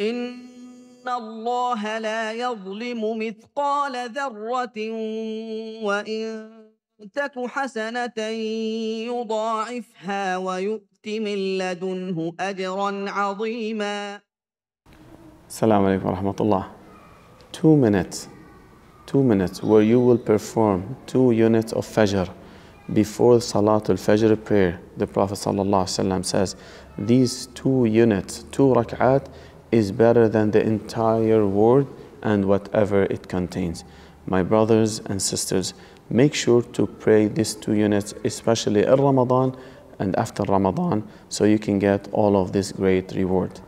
إن الله لا يظلم مثقال ذرة وإن تك حسنة يضاعفها ويؤت من لدنه أجرا عظيما السلام عليكم ورحمة الله Two minutes two minutes where you will perform two units of Fajr before Salatul Fajr prayer. The Prophet ﷺ says, these two units, two rak'at, is better than the entire world and whatever it contains. My brothers and sisters, make sure to pray these two units, especially in Ramadan and after Ramadan, so you can get all of this great reward.